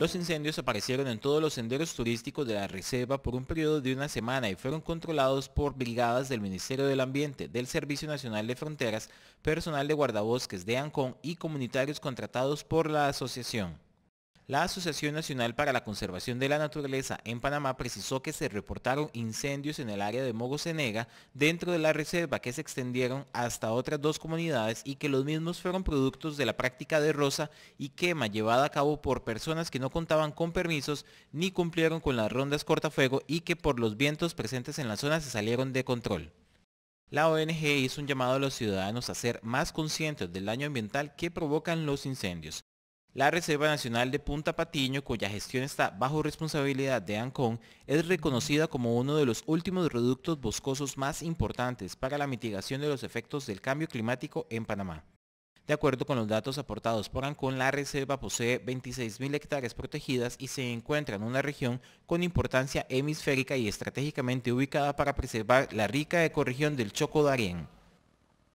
Los incendios aparecieron en todos los senderos turísticos de la reserva por un periodo de una semana y fueron controlados por brigadas del Ministerio del Ambiente, del Servicio Nacional de Fronteras, personal de guardabosques de Ancón y comunitarios contratados por la asociación. La Asociación Nacional para la Conservación de la Naturaleza en Panamá precisó que se reportaron incendios en el área de Mogo dentro de la reserva que se extendieron hasta otras dos comunidades y que los mismos fueron productos de la práctica de rosa y quema llevada a cabo por personas que no contaban con permisos ni cumplieron con las rondas cortafuego y que por los vientos presentes en la zona se salieron de control. La ONG hizo un llamado a los ciudadanos a ser más conscientes del daño ambiental que provocan los incendios. La Reserva Nacional de Punta Patiño, cuya gestión está bajo responsabilidad de ANCON, es reconocida como uno de los últimos reductos boscosos más importantes para la mitigación de los efectos del cambio climático en Panamá. De acuerdo con los datos aportados por Ancón, la reserva posee 26.000 hectáreas protegidas y se encuentra en una región con importancia hemisférica y estratégicamente ubicada para preservar la rica ecorregión del Choco Darién.